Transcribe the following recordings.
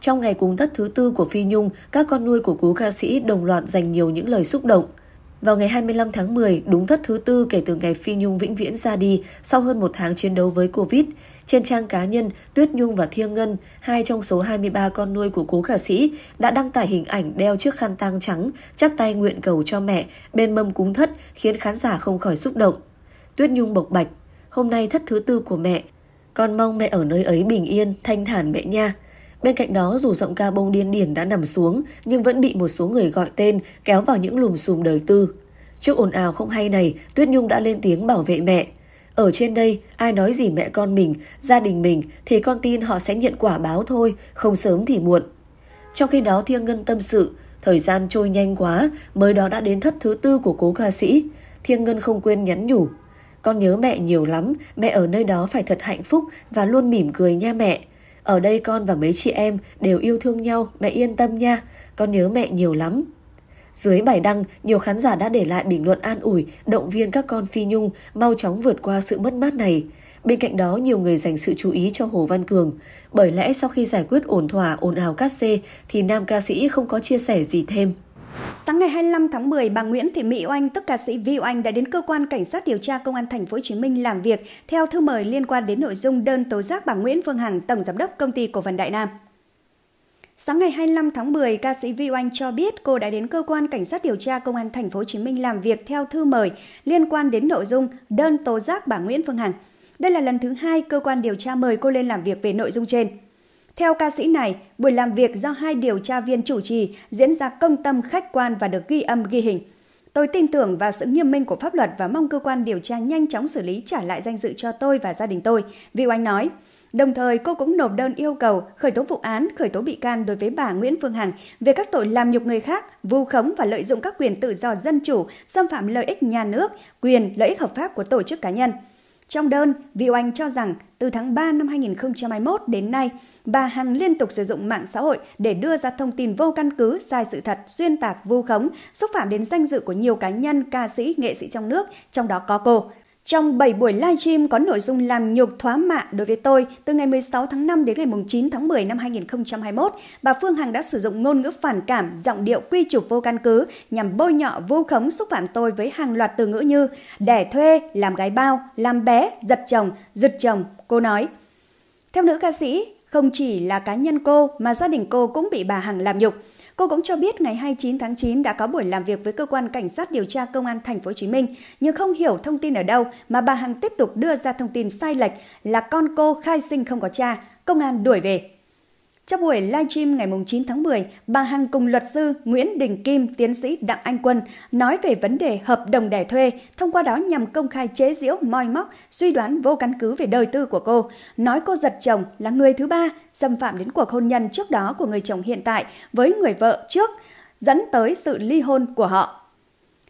Trong ngày cúng thất thứ tư của Phi Nhung, các con nuôi của cố ca sĩ đồng loạt dành nhiều những lời xúc động. Vào ngày 25 tháng 10, đúng thất thứ tư kể từ ngày Phi Nhung vĩnh viễn ra đi sau hơn một tháng chiến đấu với Covid, trên trang cá nhân, Tuyết Nhung và Thiêng Ngân, hai trong số 23 con nuôi của cố ca sĩ, đã đăng tải hình ảnh đeo chiếc khăn tang trắng, chắp tay nguyện cầu cho mẹ bên mâm cúng thất khiến khán giả không khỏi xúc động. Tuyết Nhung bộc bạch, hôm nay thất thứ tư của mẹ, con mong mẹ ở nơi ấy bình yên, thanh thản mẹ nha. Bên cạnh đó, dù giọng ca bông điên điển đã nằm xuống, nhưng vẫn bị một số người gọi tên, kéo vào những lùm xùm đời tư. Trước ồn ào không hay này, Tuyết Nhung đã lên tiếng bảo vệ mẹ. Ở trên đây, ai nói gì mẹ con mình, gia đình mình thì con tin họ sẽ nhận quả báo thôi, không sớm thì muộn. Trong khi đó Thiêng Ngân tâm sự, thời gian trôi nhanh quá, mới đó đã đến thất thứ tư của cố ca sĩ. Thiêng Ngân không quên nhắn nhủ. Con nhớ mẹ nhiều lắm, mẹ ở nơi đó phải thật hạnh phúc và luôn mỉm cười nha mẹ. Ở đây con và mấy chị em đều yêu thương nhau, mẹ yên tâm nha, con nhớ mẹ nhiều lắm. Dưới bài đăng, nhiều khán giả đã để lại bình luận an ủi, động viên các con Phi Nhung mau chóng vượt qua sự mất mát này. Bên cạnh đó, nhiều người dành sự chú ý cho Hồ Văn Cường. Bởi lẽ sau khi giải quyết ổn thỏa, ồn ào cát xê, thì nam ca sĩ không có chia sẻ gì thêm. Sáng ngày 25 tháng 10, bà Nguyễn Thị Mỹ Oanh, tức ca sĩ Vi Oanh đã đến cơ quan cảnh sát điều tra công an thành phố Hồ Chí Minh làm việc theo thư mời liên quan đến nội dung đơn tố giác bà Nguyễn Phương Hằng, tổng giám đốc công ty cổ phần Đại Nam. Sáng ngày 25 tháng 10, ca sĩ Vi Oanh cho biết cô đã đến cơ quan cảnh sát điều tra công an thành phố Hồ Chí Minh làm việc theo thư mời liên quan đến nội dung đơn tố giác bà Nguyễn Phương Hằng. Đây là lần thứ hai cơ quan điều tra mời cô lên làm việc về nội dung trên. Theo ca sĩ này, buổi làm việc do hai điều tra viên chủ trì diễn ra công tâm khách quan và được ghi âm ghi hình. Tôi tin tưởng vào sự nghiêm minh của pháp luật và mong cơ quan điều tra nhanh chóng xử lý trả lại danh dự cho tôi và gia đình tôi, Viu Anh nói. Đồng thời, cô cũng nộp đơn yêu cầu khởi tố vụ án, khởi tố bị can đối với bà Nguyễn Phương Hằng về các tội làm nhục người khác, vu khống và lợi dụng các quyền tự do dân chủ, xâm phạm lợi ích nhà nước, quyền, lợi ích hợp pháp của tổ chức cá nhân – trong đơn, Vi Oanh cho rằng từ tháng 3 năm 2021 đến nay, bà Hằng liên tục sử dụng mạng xã hội để đưa ra thông tin vô căn cứ, sai sự thật, xuyên tạc, vu khống, xúc phạm đến danh dự của nhiều cá nhân, ca sĩ, nghệ sĩ trong nước, trong đó có cô. Trong 7 buổi livestream có nội dung làm nhục thoá mạ đối với tôi từ ngày 16 tháng 5 đến ngày 9 tháng 10 năm 2021, bà Phương Hằng đã sử dụng ngôn ngữ phản cảm, giọng điệu quy chụp vô căn cứ nhằm bôi nhọ vu khống xúc phạm tôi với hàng loạt từ ngữ như đẻ thuê, làm gái bao, làm bé, giật chồng, giật chồng, cô nói. Theo nữ ca sĩ, không chỉ là cá nhân cô mà gia đình cô cũng bị bà Hằng làm nhục – Cô cũng cho biết ngày 29 tháng 9 đã có buổi làm việc với cơ quan cảnh sát điều tra công an thành phố Hồ Chí Minh, nhưng không hiểu thông tin ở đâu mà bà Hằng tiếp tục đưa ra thông tin sai lệch là con cô khai sinh không có cha, công an đuổi về. Trong buổi livestream ngày 9 tháng 10, bà Hằng cùng luật sư Nguyễn Đình Kim, tiến sĩ Đặng Anh Quân nói về vấn đề hợp đồng đẻ thuê, thông qua đó nhằm công khai chế giễu moi móc, suy đoán vô căn cứ về đời tư của cô, nói cô giật chồng là người thứ ba, xâm phạm đến cuộc hôn nhân trước đó của người chồng hiện tại với người vợ trước, dẫn tới sự ly hôn của họ.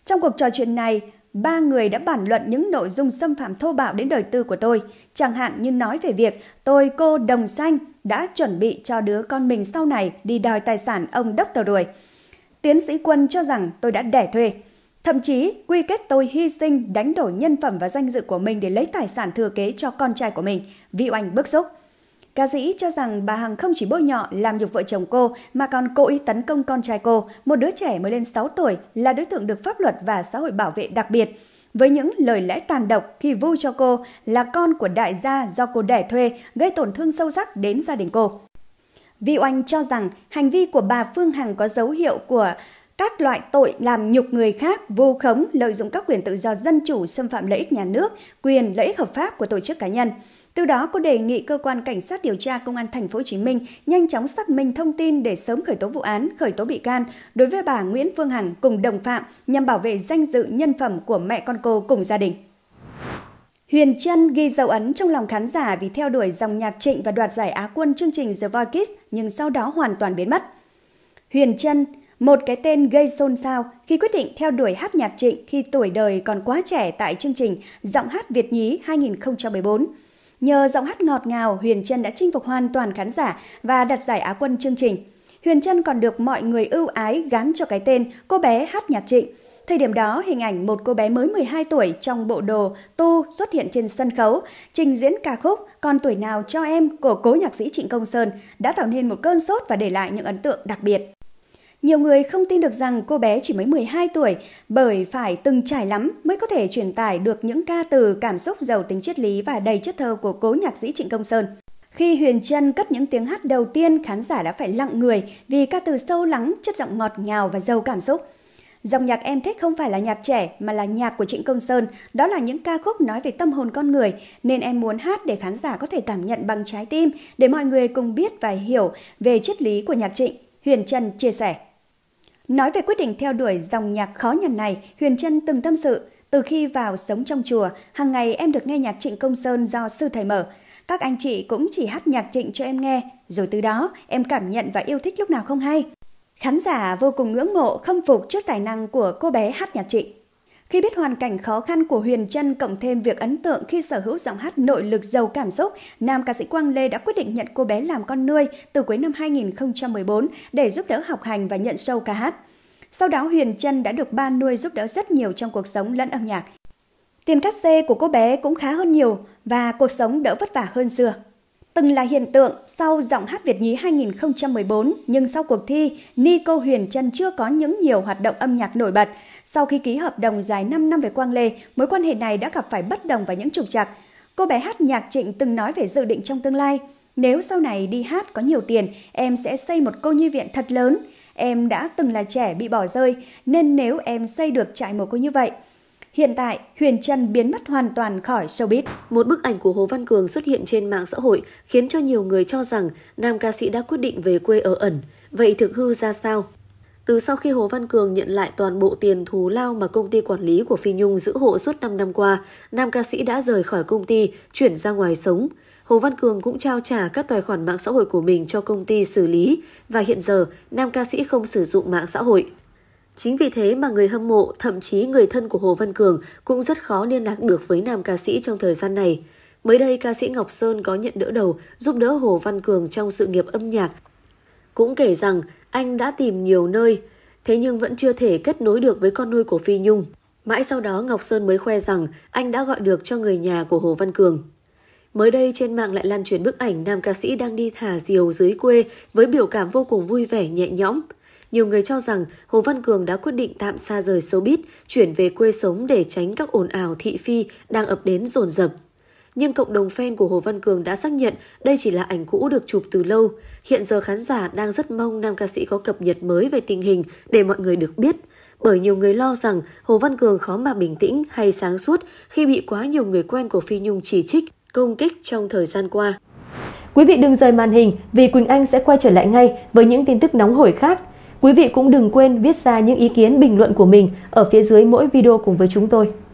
Trong cuộc trò chuyện này, ba người đã bàn luận những nội dung xâm phạm thô bạo đến đời tư của tôi, chẳng hạn như nói về việc tôi cô Đồng Xanh đã chuẩn bị cho đứa con mình sau này đi đòi tài sản ông đốc tờ đuổi. Tiến sĩ Quân cho rằng tôi đã đẻ thuê. Thậm chí quy kết tôi hy sinh đánh đổi nhân phẩm và danh dự của mình để lấy tài sản thừa kế cho con trai của mình, vị oanh bức xúc – Ca sĩ cho rằng bà Hằng không chỉ bôi nhọ làm nhục vợ chồng cô mà còn cố ý tấn công con trai cô, một đứa trẻ mới lên 6 tuổi là đối tượng được pháp luật và xã hội bảo vệ đặc biệt. Với những lời lẽ tàn độc khi vu cho cô là con của đại gia do cô đẻ thuê gây tổn thương sâu sắc đến gia đình cô. Vi Oanh cho rằng hành vi của bà Phương Hằng có dấu hiệu của các loại tội làm nhục người khác, vô khống, lợi dụng các quyền tự do dân chủ, xâm phạm lợi ích nhà nước, quyền lợi ích hợp pháp của tổ chức cá nhân. Từ đó có đề nghị cơ quan cảnh sát điều tra công an thành phố Hồ Chí Minh nhanh chóng xác minh thông tin để sớm khởi tố vụ án, khởi tố bị can đối với bà Nguyễn Phương Hằng cùng đồng phạm nhằm bảo vệ danh dự nhân phẩm của mẹ con cô cùng gia đình. Huyền Trân ghi dấu ấn trong lòng khán giả vì theo đuổi dòng nhạc Trịnh và đoạt giải Á quân chương trình The Voice Kids nhưng sau đó hoàn toàn biến mất. Huyền Trân, một cái tên gây xôn xao khi quyết định theo đuổi hát nhạc Trịnh khi tuổi đời còn quá trẻ tại chương trình Giọng hát Việt nhí 2014. Nhờ giọng hát ngọt ngào, Huyền Trân đã chinh phục hoàn toàn khán giả và đặt giải Á quân chương trình. Huyền Trân còn được mọi người ưu ái gắn cho cái tên cô bé hát nhạc trịnh. Thời điểm đó, hình ảnh một cô bé mới 12 tuổi trong bộ đồ tu xuất hiện trên sân khấu, trình diễn ca khúc Còn tuổi nào cho em của cố nhạc sĩ Trịnh Công Sơn đã tạo nên một cơn sốt và để lại những ấn tượng đặc biệt. Nhiều người không tin được rằng cô bé chỉ mới 12 tuổi bởi phải từng trải lắm mới có thể truyền tải được những ca từ cảm xúc giàu tính triết lý và đầy chất thơ của cố nhạc sĩ Trịnh Công Sơn. Khi Huyền Trân cất những tiếng hát đầu tiên, khán giả đã phải lặng người vì ca từ sâu lắng, chất giọng ngọt ngào và giàu cảm xúc. Dòng nhạc em thích không phải là nhạc trẻ mà là nhạc của Trịnh Công Sơn, đó là những ca khúc nói về tâm hồn con người, nên em muốn hát để khán giả có thể cảm nhận bằng trái tim, để mọi người cùng biết và hiểu về triết lý của nhạc Trịnh. Huyền Trân chia sẻ. Nói về quyết định theo đuổi dòng nhạc khó nhằn này, Huyền Trân từng tâm sự, từ khi vào sống trong chùa, hàng ngày em được nghe nhạc Trịnh Công Sơn do sư thầy mở. Các anh chị cũng chỉ hát nhạc Trịnh cho em nghe, rồi từ đó em cảm nhận và yêu thích lúc nào không hay. Khán giả vô cùng ngưỡng mộ, khâm phục trước tài năng của cô bé hát nhạc Trịnh. Khi biết hoàn cảnh khó khăn của Huyền Trân cộng thêm việc ấn tượng khi sở hữu giọng hát nội lực giàu cảm xúc, nam ca sĩ Quang Lê đã quyết định nhận cô bé làm con nuôi từ cuối năm 2014 để giúp đỡ học hành và nhận sâu ca hát. Sau đó Huyền Trân đã được ba nuôi giúp đỡ rất nhiều trong cuộc sống lẫn âm nhạc. Tiền cát xê của cô bé cũng khá hơn nhiều và cuộc sống đỡ vất vả hơn xưa từng là hiện tượng sau giọng hát Việt nhí 2014, nhưng sau cuộc thi, Nico Huyền Trân chưa có những nhiều hoạt động âm nhạc nổi bật. Sau khi ký hợp đồng dài 5 năm với Quang Lê, mối quan hệ này đã gặp phải bất đồng và những trục trặc. Cô bé hát nhạc Trịnh từng nói về dự định trong tương lai. Nếu sau này đi hát có nhiều tiền, em sẽ xây một cô nhi viện thật lớn. Em đã từng là trẻ bị bỏ rơi, nên nếu em xây được trại mồ côi như vậy, Hiện tại, Huyền Trân biến mất hoàn toàn khỏi showbiz. Một bức ảnh của Hồ Văn Cường xuất hiện trên mạng xã hội khiến cho nhiều người cho rằng nam ca sĩ đã quyết định về quê ở ẩn. Vậy thực hư ra sao? Từ sau khi Hồ Văn Cường nhận lại toàn bộ tiền thù lao mà công ty quản lý của Phi Nhung giữ hộ suốt 5 năm qua, nam ca sĩ đã rời khỏi công ty, chuyển ra ngoài sống. Hồ Văn Cường cũng trao trả các tài khoản mạng xã hội của mình cho công ty xử lý và hiện giờ nam ca sĩ không sử dụng mạng xã hội. Chính vì thế mà người hâm mộ, thậm chí người thân của Hồ Văn Cường cũng rất khó liên lạc được với nam ca sĩ trong thời gian này. Mới đây, ca sĩ Ngọc Sơn có nhận đỡ đầu giúp đỡ Hồ Văn Cường trong sự nghiệp âm nhạc. Cũng kể rằng anh đã tìm nhiều nơi, thế nhưng vẫn chưa thể kết nối được với con nuôi của Phi Nhung. Mãi sau đó Ngọc Sơn mới khoe rằng anh đã gọi được cho người nhà của Hồ Văn Cường. Mới đây trên mạng lại lan truyền bức ảnh nam ca sĩ đang đi thả diều dưới quê với biểu cảm vô cùng vui vẻ nhẹ nhõm. Nhiều người cho rằng Hồ Văn Cường đã quyết định tạm xa rời showbiz, chuyển về quê sống để tránh các ồn ào thị phi đang ập đến dồn dập. Nhưng cộng đồng fan của Hồ Văn Cường đã xác nhận đây chỉ là ảnh cũ được chụp từ lâu. Hiện giờ khán giả đang rất mong nam ca sĩ có cập nhật mới về tình hình để mọi người được biết. Bởi nhiều người lo rằng Hồ Văn Cường khó mà bình tĩnh hay sáng suốt khi bị quá nhiều người quen của Phi Nhung chỉ trích, công kích trong thời gian qua. Quý vị đừng rời màn hình vì Quỳnh Anh sẽ quay trở lại ngay với những tin tức nóng hổi khác Quý vị cũng đừng quên viết ra những ý kiến bình luận của mình ở phía dưới mỗi video cùng với chúng tôi.